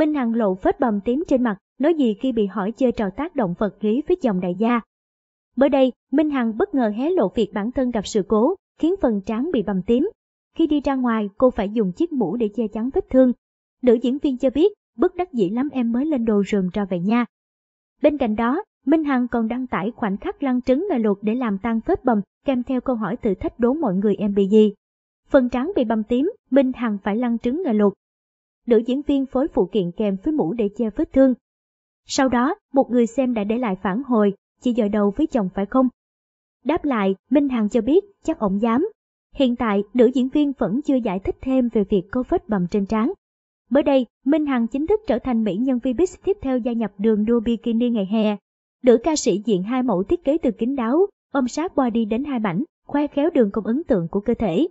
Minh Hằng lộ vết bầm tím trên mặt, nói gì khi bị hỏi chơi trò tác động vật lý với chồng đại gia. Bữa đây, Minh Hằng bất ngờ hé lộ việc bản thân gặp sự cố, khiến phần trán bị bầm tím. Khi đi ra ngoài, cô phải dùng chiếc mũ để che chắn vết thương. Nữ diễn viên cho biết, bất đắc dĩ lắm em mới lên đồ rườm ra về nha. Bên cạnh đó, Minh Hằng còn đăng tải khoảnh khắc lăn trứng là lột để làm tan vết bầm, kèm theo câu hỏi thử thách đố mọi người em bị gì. Phần trán bị bầm tím, Minh Hằng phải lăn trứng là lột, nữ diễn viên phối phụ kiện kèm với mũ để che vết thương. Sau đó, một người xem đã để lại phản hồi, chị dời đầu với chồng phải không? Đáp lại, Minh Hằng cho biết chắc ổng dám. Hiện tại, nữ diễn viên vẫn chưa giải thích thêm về việc có vết bầm trên trán. Mới đây, Minh Hằng chính thức trở thành mỹ nhân Vbiz tiếp theo gia nhập đường đua bikini ngày hè. Nữ ca sĩ diện hai mẫu thiết kế từ kính đáo, ôm sát body đến hai mảnh, khoe khéo đường cong ấn tượng của cơ thể.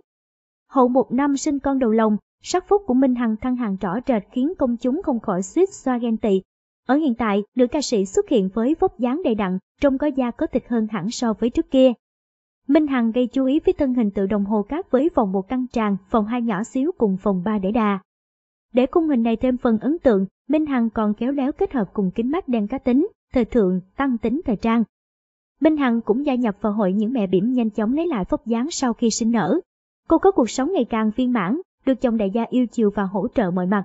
Hậu một năm sinh con đầu lòng, Sắc phúc của Minh Hằng thăng hàng rõ rệt khiến công chúng không khỏi suýt xoa ghen tị. Ở hiện tại, nữ ca sĩ xuất hiện với vóc dáng đầy đặn, trông có da có thịt hơn hẳn so với trước kia. Minh Hằng gây chú ý với thân hình tự đồng hồ cát với vòng một căng tràn, phòng hai nhỏ xíu cùng phòng ba để đà. Để khung hình này thêm phần ấn tượng, Minh Hằng còn kéo léo kết hợp cùng kính mắt đen cá tính, thời thượng, tăng tính thời trang. Minh Hằng cũng gia nhập vào hội những mẹ bỉm nhanh chóng lấy lại vóc dáng sau khi sinh nở. Cô có cuộc sống ngày càng viên mãn, được chồng đại gia yêu chiều và hỗ trợ mọi mặt.